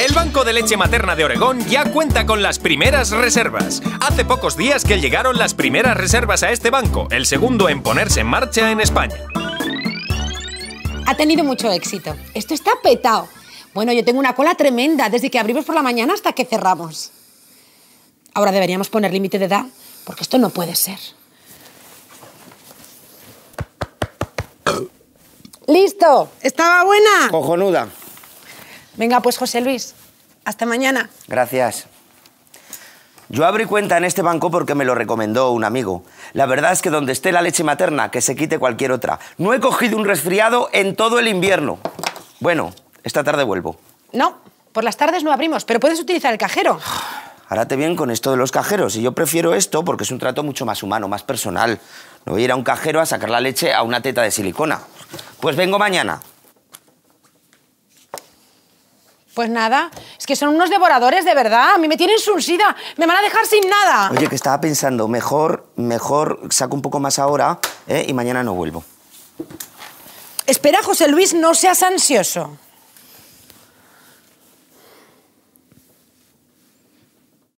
El Banco de Leche Materna de Oregón ya cuenta con las primeras reservas. Hace pocos días que llegaron las primeras reservas a este banco, el segundo en ponerse en marcha en España. Ha tenido mucho éxito. Esto está petado. Bueno, yo tengo una cola tremenda desde que abrimos por la mañana hasta que cerramos. Ahora deberíamos poner límite de edad, porque esto no puede ser. ¡Listo! ¿Estaba buena? Cojonuda. Venga, pues José Luis, hasta mañana. Gracias. Yo abrí cuenta en este banco porque me lo recomendó un amigo. La verdad es que donde esté la leche materna, que se quite cualquier otra. No he cogido un resfriado en todo el invierno. Bueno, esta tarde vuelvo. No, por las tardes no abrimos, pero puedes utilizar el cajero. Hárate bien con esto de los cajeros. Y yo prefiero esto porque es un trato mucho más humano, más personal. No voy a ir a un cajero a sacar la leche a una teta de silicona. Pues vengo mañana. Pues nada, es que son unos devoradores de verdad. A mí me tienen suicida, me van a dejar sin nada. Oye, que estaba pensando, mejor, mejor saco un poco más ahora ¿eh? y mañana no vuelvo. Espera, José Luis, no seas ansioso.